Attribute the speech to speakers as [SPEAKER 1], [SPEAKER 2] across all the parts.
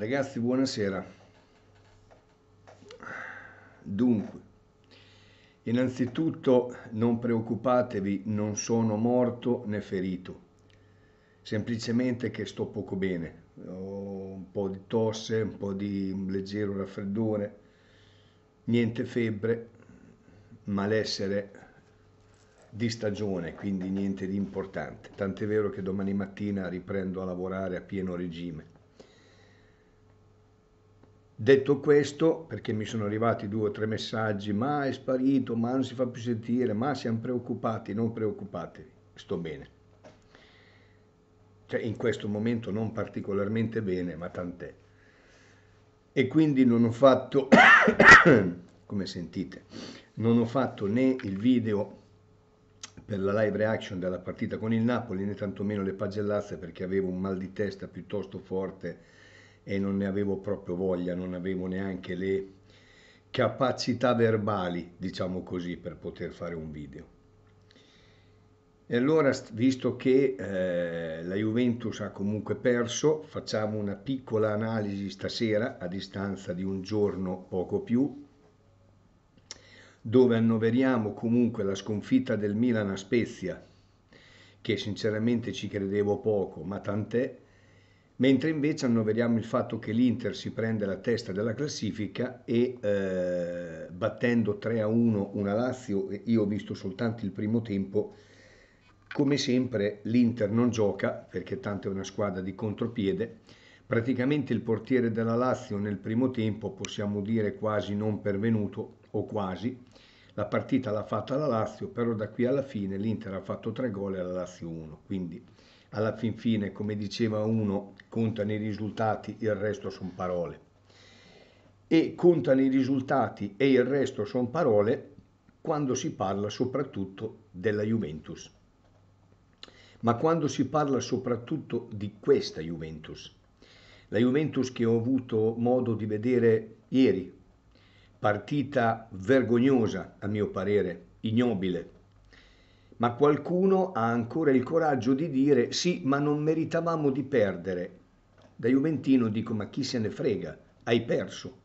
[SPEAKER 1] Ragazzi, buonasera. Dunque, innanzitutto non preoccupatevi, non sono morto né ferito, semplicemente che sto poco bene, ho un po' di tosse, un po' di leggero raffreddore, niente febbre, malessere di stagione, quindi niente di importante. Tant'è vero che domani mattina riprendo a lavorare a pieno regime Detto questo, perché mi sono arrivati due o tre messaggi, ma è sparito, ma non si fa più sentire, ma siamo preoccupati, non preoccupatevi, sto bene. Cioè in questo momento non particolarmente bene, ma tant'è. E quindi non ho fatto, come sentite, non ho fatto né il video per la live reaction della partita con il Napoli, né tantomeno le pagellazze perché avevo un mal di testa piuttosto forte e non ne avevo proprio voglia, non avevo neanche le capacità verbali, diciamo così, per poter fare un video. E allora, visto che eh, la Juventus ha comunque perso, facciamo una piccola analisi stasera a distanza di un giorno poco più, dove annoveriamo comunque la sconfitta del Milan a Spezia, che sinceramente ci credevo poco, ma tant'è, mentre invece annoveriamo il fatto che l'Inter si prende la testa della classifica e eh, battendo 3 a 1 una Lazio, io ho visto soltanto il primo tempo, come sempre l'Inter non gioca perché tanto è una squadra di contropiede, praticamente il portiere della Lazio nel primo tempo possiamo dire quasi non pervenuto o quasi, la partita l'ha fatta la Lazio, però da qui alla fine l'Inter ha fatto 3 gol e la Lazio 1, quindi alla fin fine, come diceva uno, contano i risultati, il resto sono parole. E contano i risultati e il resto sono parole quando si parla soprattutto della Juventus. Ma quando si parla soprattutto di questa Juventus, la Juventus che ho avuto modo di vedere ieri, partita vergognosa a mio parere, ignobile, ma qualcuno ha ancora il coraggio di dire sì, ma non meritavamo di perdere. Da Juventino dico ma chi se ne frega, hai perso.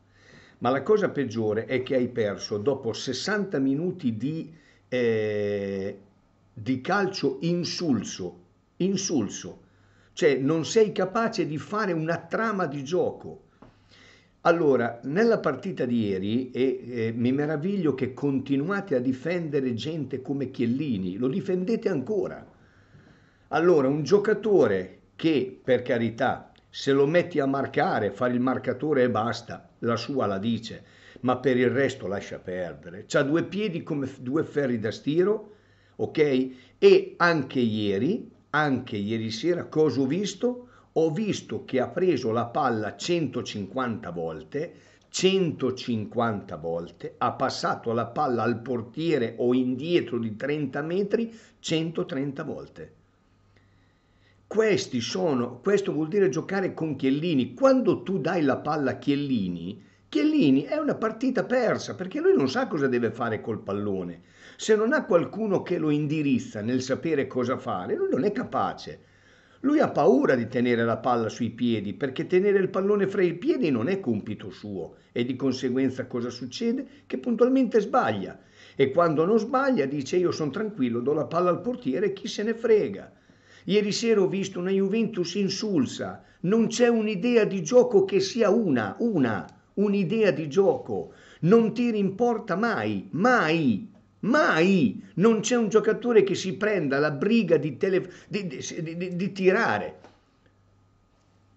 [SPEAKER 1] Ma la cosa peggiore è che hai perso dopo 60 minuti di, eh, di calcio insulso, insulso, cioè non sei capace di fare una trama di gioco allora, nella partita di ieri, e, eh, mi meraviglio che continuate a difendere gente come Chiellini, lo difendete ancora. Allora, un giocatore che, per carità, se lo metti a marcare, fare il marcatore e basta, la sua la dice, ma per il resto lascia perdere. C'ha due piedi come due ferri da stiro, ok? E anche ieri, anche ieri sera, cosa ho visto? ho visto che ha preso la palla 150 volte, 150 volte, ha passato la palla al portiere o indietro di 30 metri 130 volte. Questi sono, questo vuol dire giocare con Chiellini. Quando tu dai la palla a Chiellini, Chiellini è una partita persa perché lui non sa cosa deve fare col pallone. Se non ha qualcuno che lo indirizza nel sapere cosa fare, lui non è capace. Lui ha paura di tenere la palla sui piedi perché tenere il pallone fra i piedi non è compito suo e di conseguenza cosa succede? Che puntualmente sbaglia e quando non sbaglia dice io sono tranquillo, do la palla al portiere e chi se ne frega. Ieri sera ho visto una Juventus insulsa, non c'è un'idea di gioco che sia una, una, un'idea di gioco, non ti rimporta mai, mai, Mai! Non c'è un giocatore che si prenda la briga di, tele, di, di, di tirare.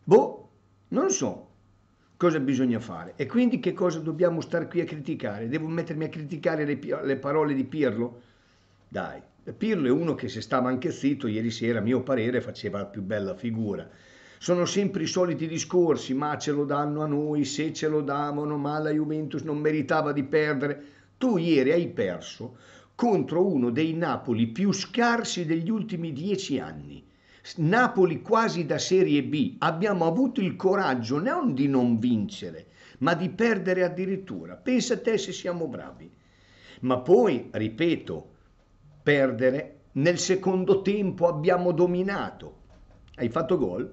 [SPEAKER 1] Boh, non so cosa bisogna fare. E quindi che cosa dobbiamo stare qui a criticare? Devo mettermi a criticare le, le parole di Pirlo? Dai, Pirlo è uno che se stava anche zitto ieri sera, a mio parere, faceva la più bella figura sono sempre i soliti discorsi, ma ce lo danno a noi, se ce lo davano, ma la Juventus non meritava di perdere tu ieri hai perso contro uno dei Napoli più scarsi degli ultimi dieci anni. Napoli quasi da Serie B, abbiamo avuto il coraggio non di non vincere, ma di perdere addirittura. Pensa a te se siamo bravi. Ma poi, ripeto, perdere nel secondo tempo abbiamo dominato. Hai fatto gol?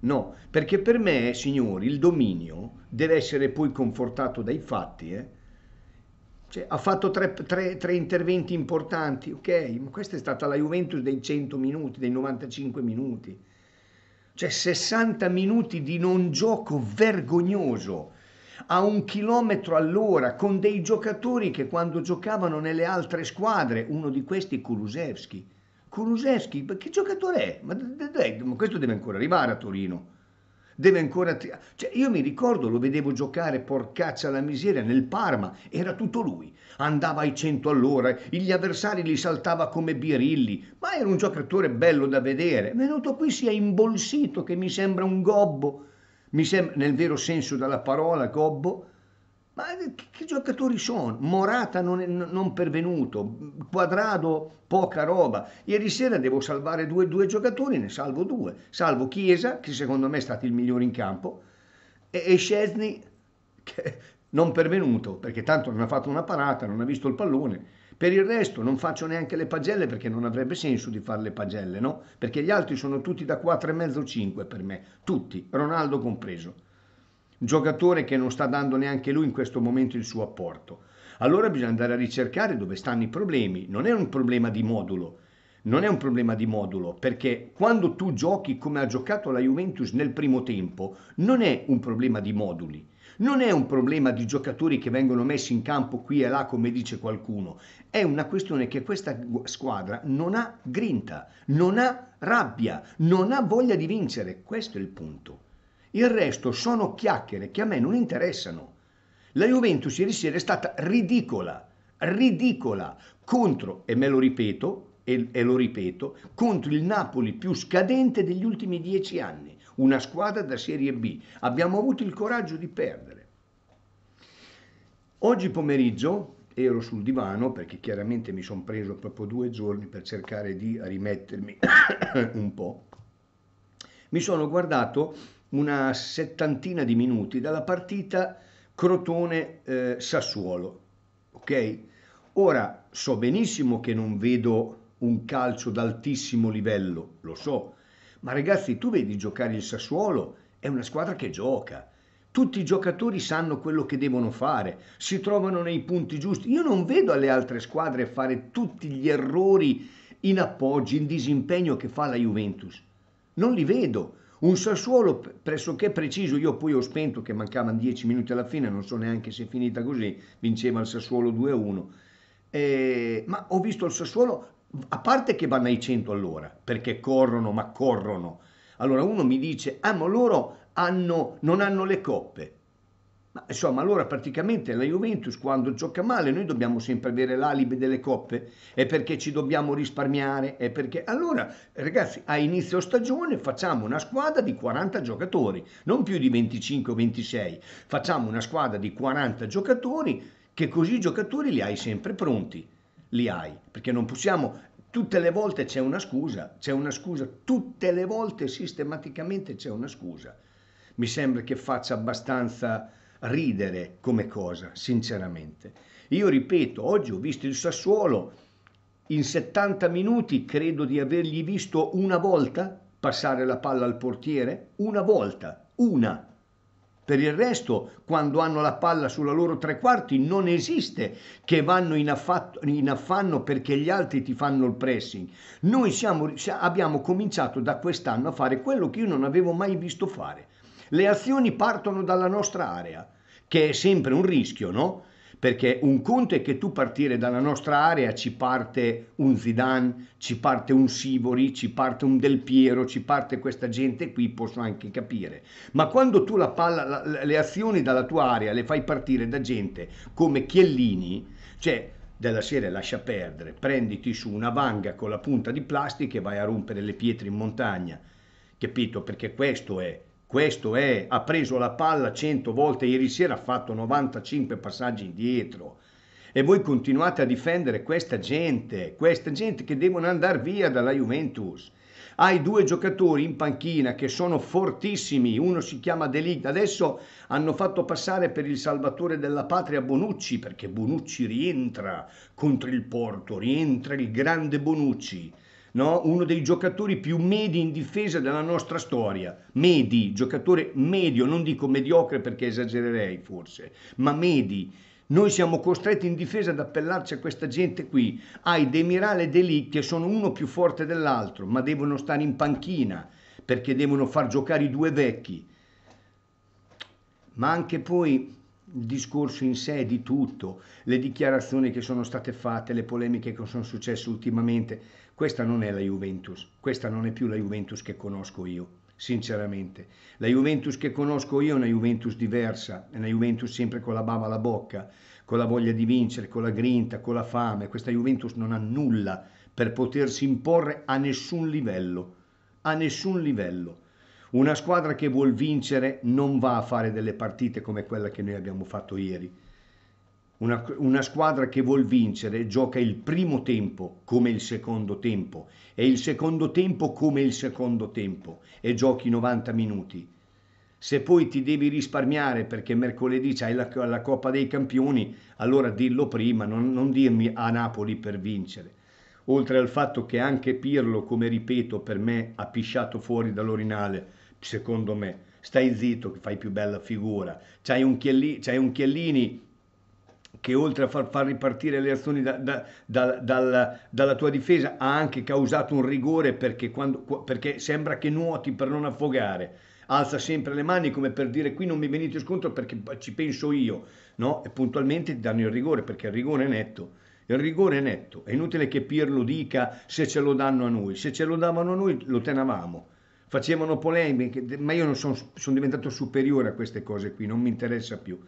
[SPEAKER 1] No, perché per me, signori, il dominio deve essere poi confortato dai fatti, eh? Cioè, ha fatto tre, tre, tre, interventi importanti, ok, ma questa è stata la Juventus dei 100 minuti, dei 95 minuti. Cioè 60 minuti di non gioco vergognoso a un chilometro all'ora con dei giocatori che quando giocavano nelle altre squadre, uno di questi è Kulusevski. Kulusevski, che giocatore è? Ma, questo deve ancora arrivare a Torino deve ancora... Cioè, io mi ricordo, lo vedevo giocare, porcaccia la miseria, nel Parma, era tutto lui. Andava ai 100 all'ora, gli avversari li saltava come birilli, ma era un giocatore bello da vedere. Venuto qui si è imbolsito, che mi sembra un gobbo, mi sembra, nel vero senso della parola, gobbo, ma che, che giocatori sono? Morata non, è, non pervenuto, Quadrado poca roba. Ieri sera devo salvare due, due giocatori, ne salvo due. Salvo Chiesa, che secondo me è stato il migliore in campo, e, e Scesni, che non pervenuto, perché tanto non ha fatto una parata, non ha visto il pallone. Per il resto non faccio neanche le pagelle perché non avrebbe senso di fare le pagelle, no? Perché gli altri sono tutti da 4,5 5 per me, tutti, Ronaldo compreso giocatore che non sta dando neanche lui in questo momento il suo apporto. Allora bisogna andare a ricercare dove stanno i problemi, non è un problema di modulo, non è un problema di modulo, perché quando tu giochi come ha giocato la Juventus nel primo tempo, non è un problema di moduli, non è un problema di giocatori che vengono messi in campo qui e là, come dice qualcuno, è una questione che questa squadra non ha grinta, non ha rabbia, non ha voglia di vincere, questo è il punto. Il resto sono chiacchiere che a me non interessano. La Juventus ieri sera è stata ridicola, ridicola contro, e me lo ripeto, e, e lo ripeto, contro il Napoli più scadente degli ultimi dieci anni, una squadra da Serie B. Abbiamo avuto il coraggio di perdere. Oggi pomeriggio ero sul divano perché chiaramente mi sono preso proprio due giorni per cercare di rimettermi un po'. Mi sono guardato una settantina di minuti dalla partita Crotone-Sassuolo. Eh, ok? Ora so benissimo che non vedo un calcio d'altissimo livello, lo so, ma ragazzi, tu vedi giocare il Sassuolo, è una squadra che gioca. Tutti i giocatori sanno quello che devono fare, si trovano nei punti giusti. Io non vedo alle altre squadre fare tutti gli errori in appoggi, in disimpegno che fa la Juventus. Non li vedo. Un Sassuolo pressoché preciso, io poi ho spento che mancavano 10 minuti alla fine, non so neanche se è finita così, vinceva il Sassuolo 2-1. Eh, ma ho visto il Sassuolo, a parte che vanno ai 100 all'ora, perché corrono, ma corrono. Allora uno mi dice, ah ma loro hanno, non hanno le coppe. Ma insomma, allora praticamente la Juventus quando gioca male noi dobbiamo sempre avere l'alibi delle coppe, è perché ci dobbiamo risparmiare, è perché... Allora, ragazzi, a inizio stagione facciamo una squadra di 40 giocatori, non più di 25 o 26, facciamo una squadra di 40 giocatori che così i giocatori li hai sempre pronti, li hai, perché non possiamo tutte le volte c'è una scusa, c'è una scusa, tutte le volte sistematicamente c'è una scusa. Mi sembra che faccia abbastanza ridere come cosa, sinceramente. Io ripeto, oggi ho visto il Sassuolo, in 70 minuti credo di avergli visto una volta passare la palla al portiere, una volta, una. Per il resto, quando hanno la palla sulla loro tre quarti, non esiste che vanno in, affatto, in affanno perché gli altri ti fanno il pressing. Noi siamo, abbiamo cominciato da quest'anno a fare quello che io non avevo mai visto fare le azioni partono dalla nostra area, che è sempre un rischio, no? Perché un conto è che tu partire dalla nostra area ci parte un Zidane, ci parte un Sivori, ci parte un Del Piero, ci parte questa gente qui, posso anche capire. Ma quando tu la palla, la, le azioni dalla tua area le fai partire da gente come Chiellini, cioè della serie lascia perdere, prenditi su una vanga con la punta di plastica e vai a rompere le pietre in montagna. Capito? Perché questo è questo è, ha preso la palla 100 volte, ieri sera ha fatto 95 passaggi indietro e voi continuate a difendere questa gente, questa gente che devono andare via dalla Juventus. Hai due giocatori in panchina che sono fortissimi, uno si chiama Delict, adesso hanno fatto passare per il salvatore della patria Bonucci, perché Bonucci rientra contro il Porto, rientra il grande Bonucci no? uno dei giocatori più medi in difesa della nostra storia, medi, giocatore medio, non dico mediocre perché esagererei forse, ma medi. Noi siamo costretti in difesa ad appellarci a questa gente qui. Hai Demiral e Delì che sono uno più forte dell'altro, ma devono stare in panchina perché devono far giocare i due vecchi. Ma anche poi il discorso in sé di tutto, le dichiarazioni che sono state fatte, le polemiche che sono successe ultimamente, questa non è la Juventus, questa non è più la Juventus che conosco io sinceramente. La Juventus che conosco io è una Juventus diversa, è una Juventus sempre con la bava alla bocca, con la voglia di vincere, con la grinta, con la fame. Questa Juventus non ha nulla per potersi imporre a nessun livello, a nessun livello. Una squadra che vuol vincere non va a fare delle partite come quella che noi abbiamo fatto ieri. Una, una, squadra che vuol vincere gioca il primo tempo come il secondo tempo e il secondo tempo come il secondo tempo e giochi 90 minuti. Se poi ti devi risparmiare perché mercoledì c'hai la, la Coppa dei Campioni, allora dillo prima, non, non dirmi a Napoli per vincere oltre al fatto che anche Pirlo, come ripeto, per me ha pisciato fuori dall'orinale, secondo me, stai zitto che fai più bella figura, c'hai un, Chielli, c'hai un Chiellini che oltre a far, far ripartire le azioni da, da, da, dalla, dalla, tua difesa ha anche causato un rigore perché, quando, perché sembra che nuoti per non affogare alza sempre le mani come per dire qui non mi venite scontro perché ci penso io, no? E puntualmente ti danno il rigore perché il rigore è netto. Il rigore è netto, è inutile che Pirlo dica se ce lo danno a noi, se ce lo davano a noi lo tenavamo. Facevano polemiche, ma io sono son diventato superiore a queste cose qui, non mi interessa più.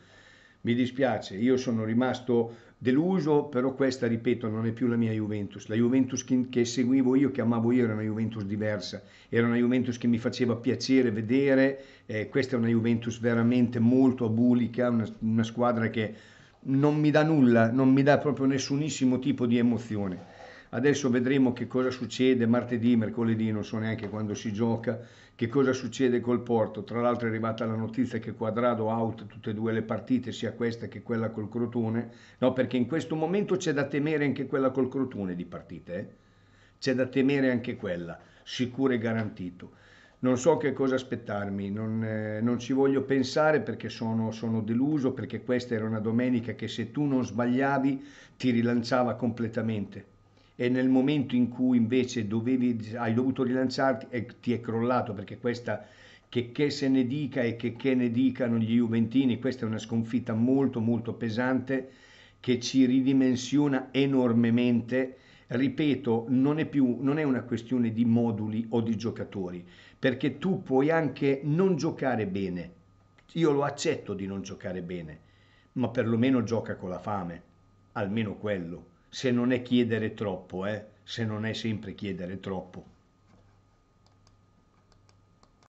[SPEAKER 1] Mi dispiace, io sono rimasto deluso, però questa, ripeto, non è più la mia Juventus. La Juventus che, che seguivo io, che amavo io, era una Juventus diversa, era una Juventus che mi faceva piacere vedere, eh, questa è una Juventus veramente molto abulica, una, una squadra che non mi dà nulla, non mi dà proprio nessunissimo tipo di emozione. Adesso vedremo che cosa succede martedì, mercoledì, non so neanche quando si gioca, che cosa succede col Porto. Tra l'altro è arrivata la notizia che Quadrado out tutte e due le partite, sia questa che quella col Crotone. No, perché in questo momento c'è da temere anche quella col Crotone di partite. Eh? C'è da temere anche quella, sicuro e garantito non so che cosa aspettarmi, non, eh, non ci voglio pensare perché sono, sono, deluso, perché questa era una domenica che se tu non sbagliavi ti rilanciava completamente. E nel momento in cui invece dovevi, hai dovuto rilanciarti, eh, ti è crollato perché questa, che, che se ne dica e che, che ne dicano gli Juventini, questa è una sconfitta molto molto pesante che ci ridimensiona enormemente. Ripeto, non è più non è una questione di moduli o di giocatori, perché tu puoi anche non giocare bene. Io lo accetto di non giocare bene, ma perlomeno gioca con la fame, almeno quello, se non è chiedere troppo, eh? se non è sempre chiedere troppo.